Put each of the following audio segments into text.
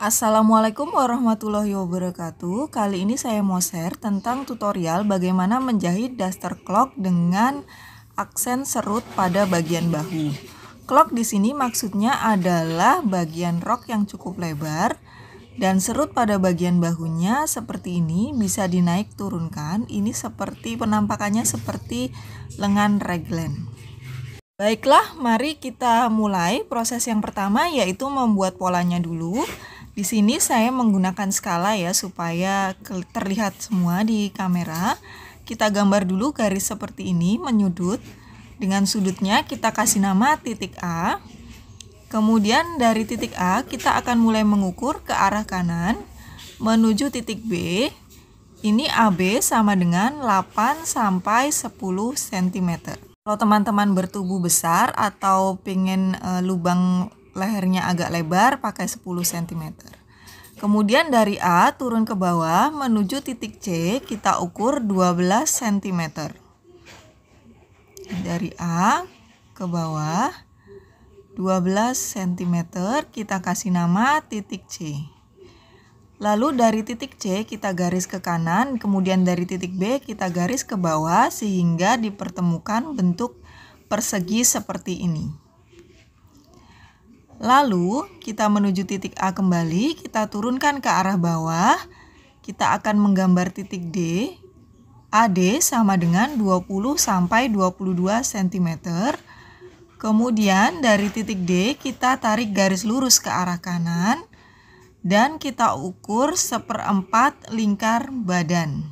Assalamualaikum warahmatullahi wabarakatuh. Kali ini saya mau share tentang tutorial bagaimana menjahit daster clock dengan aksen serut pada bagian bahu. Clock di sini maksudnya adalah bagian rok yang cukup lebar dan serut pada bagian bahunya seperti ini bisa dinaik turunkan. Ini seperti penampakannya seperti lengan reglen. Baiklah, mari kita mulai proses yang pertama yaitu membuat polanya dulu. Di sini saya menggunakan skala ya supaya terlihat semua di kamera. Kita gambar dulu garis seperti ini menyudut. Dengan sudutnya kita kasih nama titik A. Kemudian dari titik A kita akan mulai mengukur ke arah kanan menuju titik B. Ini AB sama dengan 8 sampai 10 cm. Kalau teman-teman bertubuh besar atau pengen e, lubang lehernya agak lebar pakai 10 cm. Kemudian dari A turun ke bawah menuju titik C kita ukur 12 cm. Dari A ke bawah 12 cm kita kasih nama titik C. Lalu dari titik C kita garis ke kanan, kemudian dari titik B kita garis ke bawah sehingga dipertemukan bentuk persegi seperti ini. Lalu kita menuju titik A kembali, kita turunkan ke arah bawah. Kita akan menggambar titik D. AD sama dengan 20 sampai 22 cm. Kemudian dari titik D kita tarik garis lurus ke arah kanan dan kita ukur seperempat lingkar badan.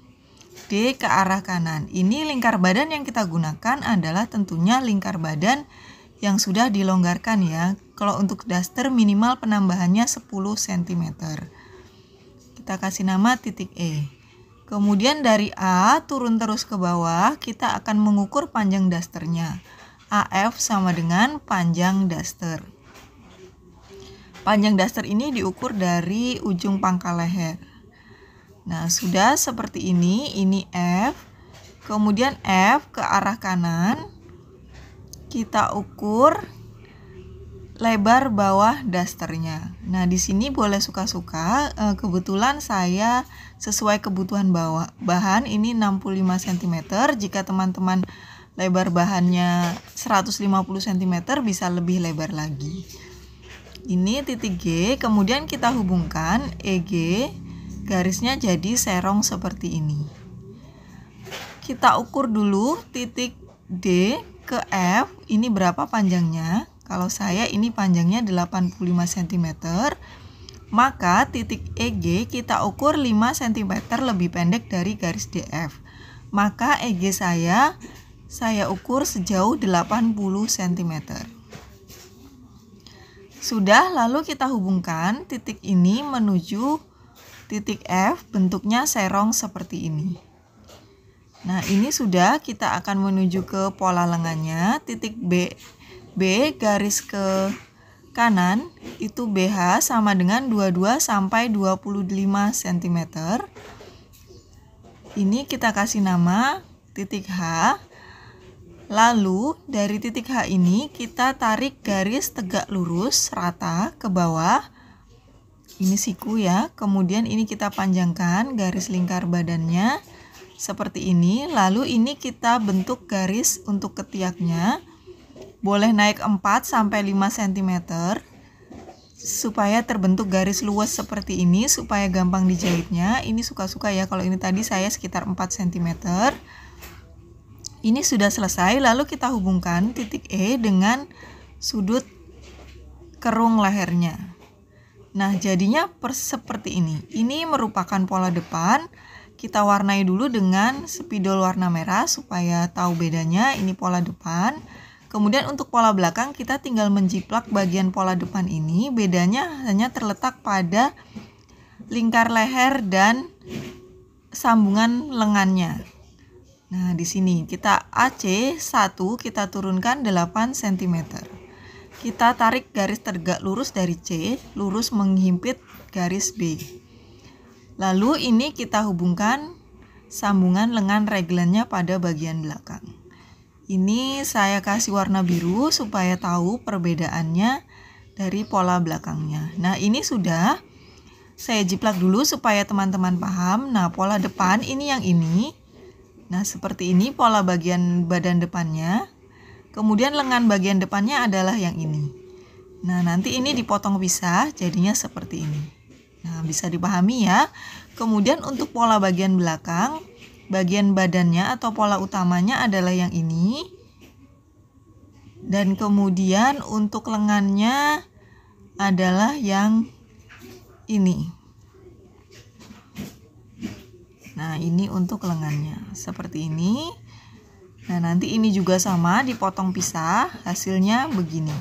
D ke arah kanan. Ini lingkar badan yang kita gunakan adalah tentunya lingkar badan yang sudah dilonggarkan ya. Kalau untuk daster minimal penambahannya 10 cm. Kita kasih nama titik E. Kemudian dari A turun terus ke bawah, kita akan mengukur panjang dasternya. AF sama dengan panjang daster. Panjang daster ini diukur dari ujung pangkal leher. Nah, sudah seperti ini, ini F. Kemudian F ke arah kanan, kita ukur lebar bawah dasternya. Nah, di sini boleh suka-suka. Eh, kebetulan saya sesuai kebutuhan bawah bahan ini 65 cm. Jika teman-teman lebar bahannya 150 cm bisa lebih lebar lagi. Ini titik G, kemudian kita hubungkan EG garisnya jadi serong seperti ini. Kita ukur dulu titik D ke F, ini berapa panjangnya? Kalau saya ini panjangnya 85 cm, maka titik EG kita ukur 5 cm lebih pendek dari garis DF. Maka EG saya saya ukur sejauh 80 cm. Sudah, lalu kita hubungkan titik ini menuju titik F bentuknya serong seperti ini. Nah, ini sudah kita akan menuju ke pola lengannya, titik B. B garis ke kanan itu BH sama dengan 22 sampai 25 cm. Ini kita kasih nama titik H. Lalu dari titik H ini kita tarik garis tegak lurus rata ke bawah. Ini siku ya. Kemudian ini kita panjangkan garis lingkar badannya seperti ini. Lalu ini kita bentuk garis untuk ketiaknya. Boleh naik 4 sampai 5 cm supaya terbentuk garis luas seperti ini supaya gampang dijahitnya. Ini suka-suka ya. Kalau ini tadi saya sekitar 4 cm. Ini sudah selesai, lalu kita hubungkan titik E dengan sudut kerung lehernya. Nah, jadinya seperti ini. Ini merupakan pola depan kita warnai dulu dengan spidol warna merah supaya tahu bedanya ini pola depan kemudian untuk pola belakang kita tinggal menjiplak bagian pola depan ini bedanya hanya terletak pada lingkar leher dan sambungan lengannya nah di sini kita AC 1 kita turunkan 8 cm kita tarik garis tegak lurus dari C lurus menghimpit garis B Lalu ini kita hubungkan sambungan lengan reglannya pada bagian belakang. Ini saya kasih warna biru supaya tahu perbedaannya dari pola belakangnya. Nah, ini sudah saya jiplak dulu supaya teman-teman paham. Nah, pola depan ini yang ini. Nah, seperti ini pola bagian badan depannya. Kemudian lengan bagian depannya adalah yang ini. Nah, nanti ini dipotong pisah jadinya seperti ini. Nah, bisa dipahami ya. Kemudian untuk pola bagian belakang, bagian badannya atau pola utamanya adalah yang ini. Dan kemudian untuk lengannya adalah yang ini. Nah, ini untuk lengannya seperti ini. Nah, nanti ini juga sama dipotong pisah, hasilnya begini.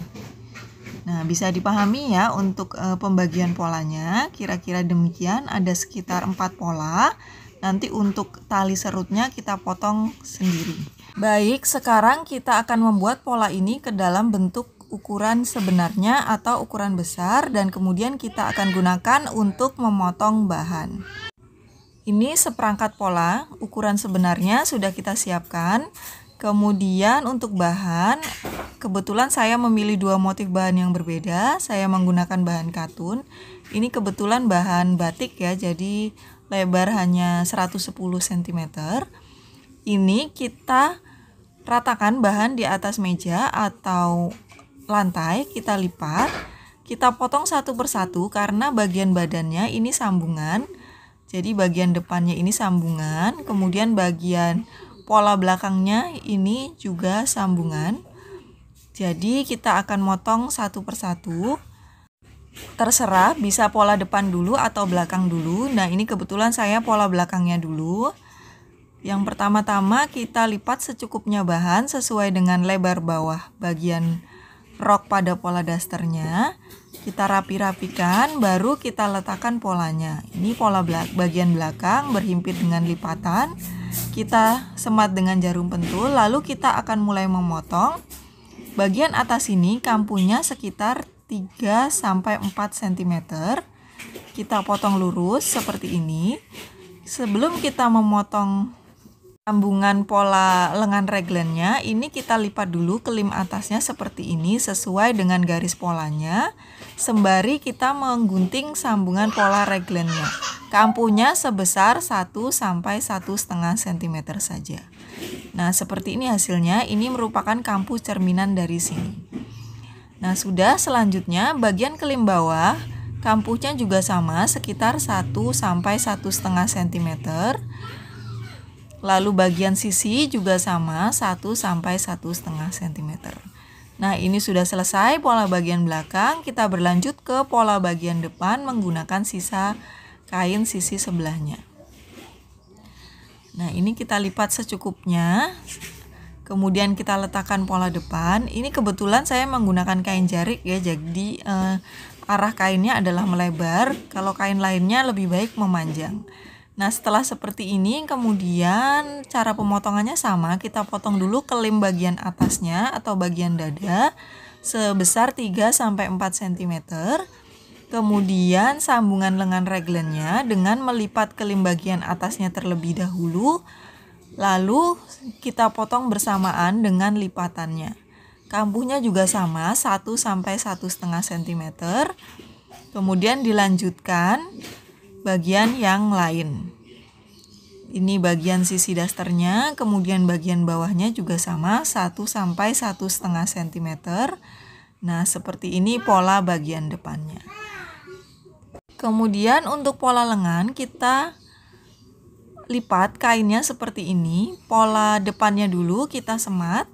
Nah, bisa dipahami ya untuk e, pembagian polanya. Kira-kira demikian ada sekitar 4 pola. Nanti untuk tali serutnya kita potong sendiri. Baik, sekarang kita akan membuat pola ini ke dalam bentuk ukuran sebenarnya atau ukuran besar dan kemudian kita akan gunakan untuk memotong bahan. Ini seperangkat pola, ukuran sebenarnya sudah kita siapkan. Kemudian untuk bahan, kebetulan saya memilih dua motif bahan yang berbeda. Saya menggunakan bahan katun. Ini kebetulan bahan batik ya, jadi lebar hanya 110 cm. Ini kita ratakan bahan di atas meja atau lantai, kita lipat. Kita potong satu persatu karena bagian badannya ini sambungan. Jadi bagian depannya ini sambungan, kemudian bagian pola belakangnya ini juga sambungan. Jadi kita akan motong satu persatu. Terserah bisa pola depan dulu atau belakang dulu. Nah, ini kebetulan saya pola belakangnya dulu. Yang pertama-tama kita lipat secukupnya bahan sesuai dengan lebar bawah bagian rok pada pola dasternya kita rapi-rapikan baru kita letakkan polanya ini pola bagian belakang berhimpit dengan lipatan kita semat dengan jarum pentul lalu kita akan mulai memotong bagian atas ini kampunya sekitar 3 4 cm kita potong lurus seperti ini sebelum kita memotong Sambungan pola lengan reglennya ini kita lipat dulu kelim atasnya seperti ini sesuai dengan garis polanya sembari kita menggunting sambungan pola reglennya. Kampunya sebesar 1 sampai 1,5 cm saja. Nah, seperti ini hasilnya. Ini merupakan kampu cerminan dari sini. Nah, sudah selanjutnya bagian kelim bawah kampunya juga sama sekitar 1 sampai 1,5 cm Lalu bagian sisi juga sama 1 sampai 1,5 cm. Nah, ini sudah selesai pola bagian belakang. Kita berlanjut ke pola bagian depan menggunakan sisa kain sisi sebelahnya. Nah, ini kita lipat secukupnya. Kemudian kita letakkan pola depan. Ini kebetulan saya menggunakan kain jarik ya, jadi eh, arah kainnya adalah melebar. Kalau kain lainnya lebih baik memanjang. Nah, setelah seperti ini, kemudian cara pemotongannya sama. Kita potong dulu kelim bagian atasnya atau bagian dada sebesar 3 4 cm. Kemudian sambungan lengan reglennya dengan melipat kelim bagian atasnya terlebih dahulu. Lalu kita potong bersamaan dengan lipatannya. Kampuhnya juga sama, 1 1,5 cm. Kemudian dilanjutkan bagian yang lain ini bagian sisi dasternya, kemudian bagian bawahnya juga sama 1 sampai setengah cm. Nah, seperti ini pola bagian depannya. Kemudian untuk pola lengan kita lipat kainnya seperti ini. Pola depannya dulu kita semat.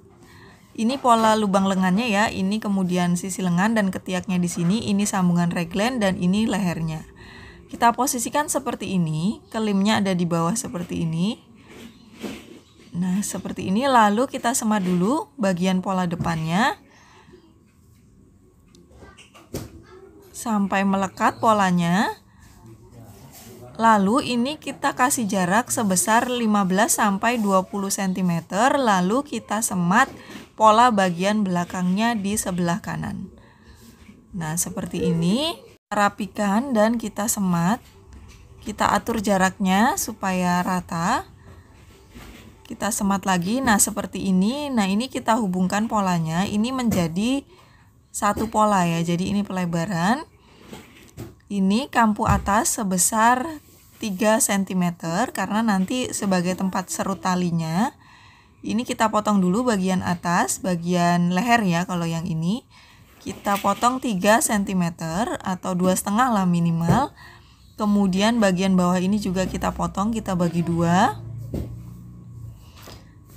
Ini pola lubang lengannya ya, ini kemudian sisi lengan dan ketiaknya di sini, ini sambungan reglen dan ini lehernya. Kita posisikan seperti ini, kelimnya ada di bawah seperti ini. Nah, seperti ini lalu kita semat dulu bagian pola depannya. Sampai melekat polanya. Lalu ini kita kasih jarak sebesar 15 sampai 20 cm, lalu kita semat pola bagian belakangnya di sebelah kanan. Nah, seperti ini rapikan dan kita semat. Kita atur jaraknya supaya rata. Kita semat lagi. Nah, seperti ini. Nah, ini kita hubungkan polanya. Ini menjadi satu pola ya. Jadi ini pelebaran. Ini kampu atas sebesar 3 cm karena nanti sebagai tempat serut talinya. Ini kita potong dulu bagian atas, bagian leher ya kalau yang ini kita potong 3 cm atau dua setengah lah minimal kemudian bagian bawah ini juga kita potong kita bagi dua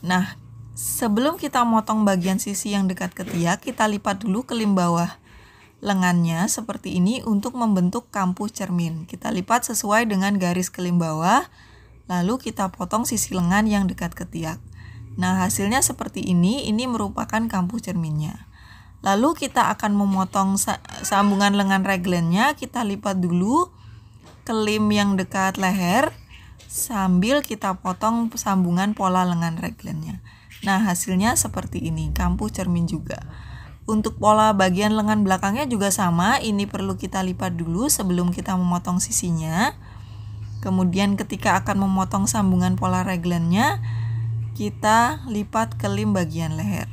nah sebelum kita motong bagian sisi yang dekat ketiak kita lipat dulu kelim bawah lengannya seperti ini untuk membentuk kampuh cermin kita lipat sesuai dengan garis kelim bawah lalu kita potong sisi lengan yang dekat ketiak nah hasilnya seperti ini ini merupakan kampuh cerminnya Lalu kita akan memotong sambungan lengan reglennya, kita lipat dulu kelim yang dekat leher sambil kita potong sambungan pola lengan reglennya. Nah, hasilnya seperti ini, kampuh cermin juga. Untuk pola bagian lengan belakangnya juga sama, ini perlu kita lipat dulu sebelum kita memotong sisinya. Kemudian ketika akan memotong sambungan pola reglennya, kita lipat kelim bagian leher.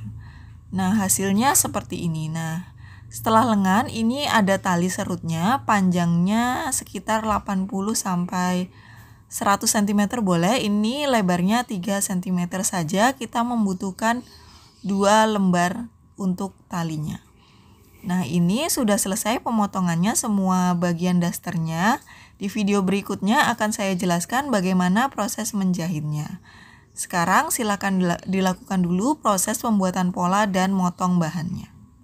Nah, hasilnya seperti ini. Nah, setelah lengan ini ada tali serutnya, panjangnya sekitar 80 sampai 100 cm boleh. Ini lebarnya 3 cm saja. Kita membutuhkan dua lembar untuk talinya. Nah, ini sudah selesai pemotongannya semua bagian dasternya. Di video berikutnya akan saya jelaskan bagaimana proses menjahitnya. Sekarang silakan dilakukan dulu proses pembuatan pola dan motong bahannya.